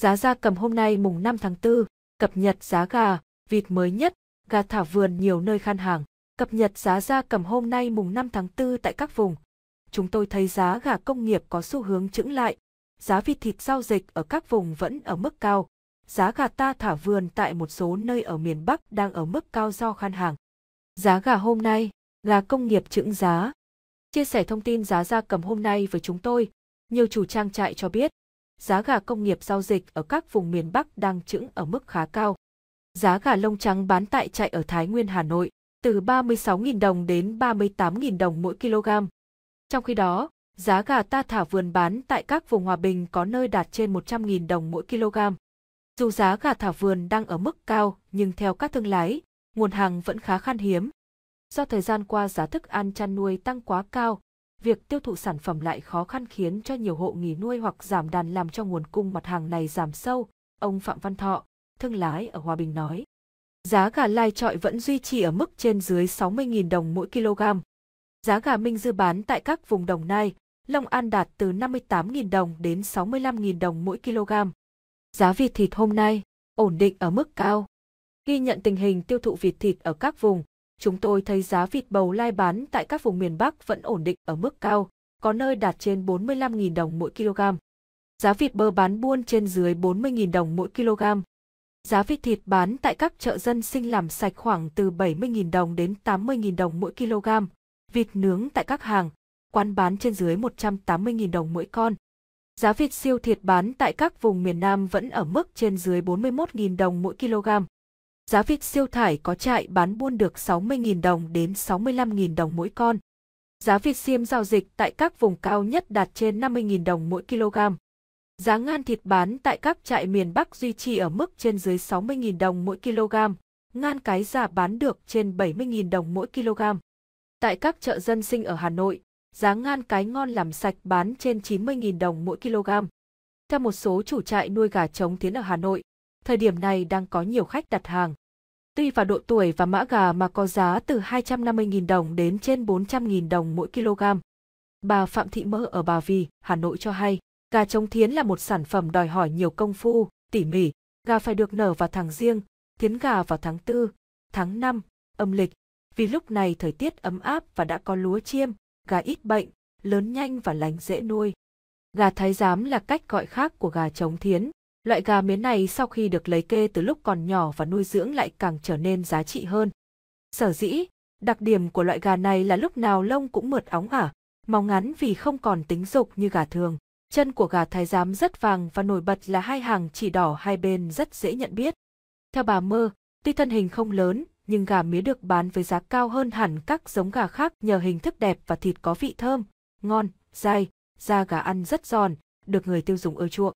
Giá gia cầm hôm nay mùng 5 tháng 4, cập nhật giá gà, vịt mới nhất, gà thả vườn nhiều nơi khan hàng. Cập nhật giá gia cầm hôm nay mùng 5 tháng 4 tại các vùng. Chúng tôi thấy giá gà công nghiệp có xu hướng chững lại. Giá vịt thịt giao dịch ở các vùng vẫn ở mức cao. Giá gà ta thả vườn tại một số nơi ở miền Bắc đang ở mức cao do khan hàng. Giá gà hôm nay, gà công nghiệp chững giá. Chia sẻ thông tin giá gia cầm hôm nay với chúng tôi, nhiều chủ trang trại cho biết giá gà công nghiệp giao dịch ở các vùng miền Bắc đang chững ở mức khá cao. Giá gà lông trắng bán tại trại ở Thái Nguyên Hà Nội từ 36.000 đồng đến 38.000 đồng mỗi kg. Trong khi đó, giá gà ta thả vườn bán tại các vùng Hòa Bình có nơi đạt trên 100.000 đồng mỗi kg. Dù giá gà thả vườn đang ở mức cao, nhưng theo các thương lái, nguồn hàng vẫn khá khan hiếm. Do thời gian qua giá thức ăn chăn nuôi tăng quá cao, việc tiêu thụ sản phẩm lại khó khăn khiến cho nhiều hộ nghỉ nuôi hoặc giảm đàn làm cho nguồn cung mặt hàng này giảm sâu, ông Phạm Văn Thọ, thương lái ở Hòa Bình nói. Giá gà lai trọi vẫn duy trì ở mức trên dưới 60.000 đồng mỗi kg. Giá gà Minh Dư bán tại các vùng Đồng Nai, Long An đạt từ 58.000 đồng đến 65.000 đồng mỗi kg. Giá vịt thịt hôm nay ổn định ở mức cao. Ghi nhận tình hình tiêu thụ vịt thịt ở các vùng, chúng tôi thấy giá vịt bầu lai bán tại các vùng miền Bắc vẫn ổn định ở mức cao, có nơi đạt trên 45.000 đồng mỗi kg. Giá vịt bơ bán buôn trên dưới 40.000 đồng mỗi kg. Giá vịt thịt bán tại các chợ dân sinh làm sạch khoảng từ 70.000 đồng đến 80.000 đồng mỗi kg. Vịt nướng tại các hàng, quán bán trên dưới 180.000 đồng mỗi con. Giá vịt siêu thịt bán tại các vùng miền Nam vẫn ở mức trên dưới 41.000 đồng mỗi kg. Giá vịt siêu thải có trại bán buôn được 60.000 đồng đến 65.000 đồng mỗi con. Giá vịt xiêm giao dịch tại các vùng cao nhất đạt trên 50.000 đồng mỗi kg. Giá ngan thịt bán tại các trại miền Bắc duy trì ở mức trên dưới 60.000 đồng mỗi kg, ngan cái giả bán được trên 70.000 đồng mỗi kg. Tại các chợ dân sinh ở Hà Nội, giá ngan cái ngon làm sạch bán trên 90.000 đồng mỗi kg. Theo một số chủ trại nuôi gà trống tiến ở Hà Nội, thời điểm này đang có nhiều khách đặt hàng. Tuy vào độ tuổi và mã gà mà có giá từ 250.000 đồng đến trên 400.000 đồng mỗi kg. Bà Phạm Thị Mơ ở Bà Vì, Hà Nội cho hay, gà trống thiến là một sản phẩm đòi hỏi nhiều công phu, tỉ mỉ, gà phải được nở vào tháng riêng, thiến gà vào tháng 4, tháng 5, âm lịch, vì lúc này thời tiết ấm áp và đã có lúa chiêm, gà ít bệnh, lớn nhanh và lành dễ nuôi. Gà thái giám là cách gọi khác của gà trống thiến, Loại gà miến này sau khi được lấy kê từ lúc còn nhỏ và nuôi dưỡng lại càng trở nên giá trị hơn. Sở dĩ, đặc điểm của loại gà này là lúc nào lông cũng mượt óng ả, màu ngắn vì không còn tính dục như gà thường. Chân của gà thái giám rất vàng và nổi bật là hai hàng chỉ đỏ hai bên rất dễ nhận biết. Theo bà Mơ, tuy thân hình không lớn, nhưng gà mía được bán với giá cao hơn hẳn các giống gà khác nhờ hình thức đẹp và thịt có vị thơm, ngon, dai, da gà ăn rất giòn, được người tiêu dùng ưa chuộng.